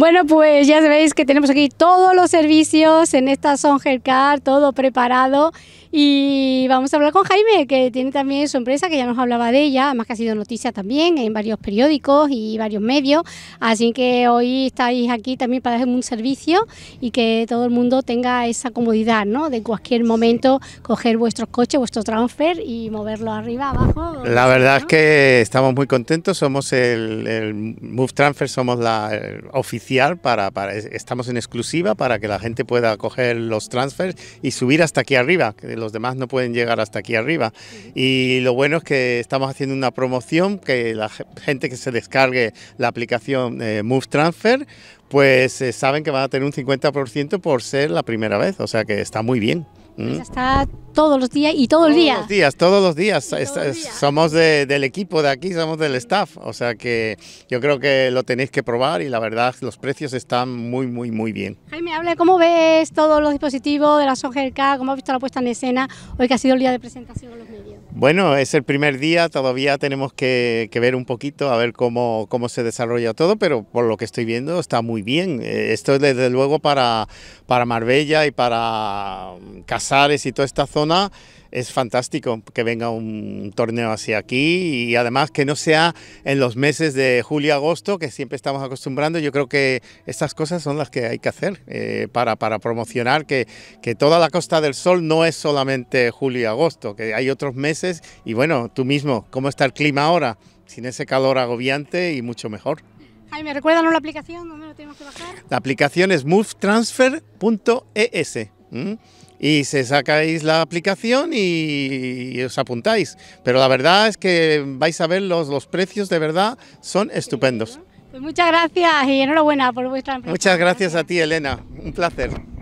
Bueno, pues ya sabéis que tenemos aquí todos los servicios en esta car todo preparado. Y vamos a hablar con Jaime, que tiene también su empresa, que ya nos hablaba de ella, además que ha sido noticia también en varios periódicos y varios medios. Así que hoy estáis aquí también para hacer un servicio y que todo el mundo tenga esa comodidad, ¿no? De cualquier momento coger vuestros coches, vuestro transfer y moverlo arriba, abajo. La verdad es que estamos muy contentos, somos el, el Move Transfer, somos la oficina para, para, estamos en exclusiva para que la gente pueda coger los transfers y subir hasta aquí arriba, que los demás no pueden llegar hasta aquí arriba. Y lo bueno es que estamos haciendo una promoción que la gente que se descargue la aplicación eh, Move Transfer pues eh, saben que van a tener un 50% por ser la primera vez, o sea que está muy bien. Pues mm todos los días y todo todos el día. Los días, todos los días, Somos del equipo de aquí, somos del staff, o sea que yo creo que lo tenéis que probar y la verdad los precios están muy, muy, muy bien. Jaime, habla, ¿cómo ves todos los dispositivos de la SOGERCA? ¿Cómo has visto la puesta en escena hoy que ha sido el día de presentación los medios? Bueno, es el primer día, todavía tenemos que, ver un poquito, a ver cómo, cómo se desarrolla todo, pero por lo que estoy viendo está muy bien. Eh, esto es desde luego para, para Marbella y para mm, Casares y toda esta zona es fantástico que venga un torneo así aquí y además que no sea en los meses de julio agosto que siempre estamos acostumbrando. Yo creo que estas cosas son las que hay que hacer eh, para, para, promocionar que, que, toda la Costa del Sol no es solamente julio y agosto, que hay otros meses y bueno, tú mismo, ¿cómo está el clima ahora? Sin ese calor agobiante y mucho mejor. Jaime, recuerdan la aplicación, lo tenemos que bajar? La aplicación es movetransfer.es y se sacáis la aplicación y, os apuntáis. Pero la verdad es que vais a ver los, precios de verdad son estupendos. Pues muchas gracias y enhorabuena por vuestra empresa. Muchas gracias a ti, Elena. Un placer.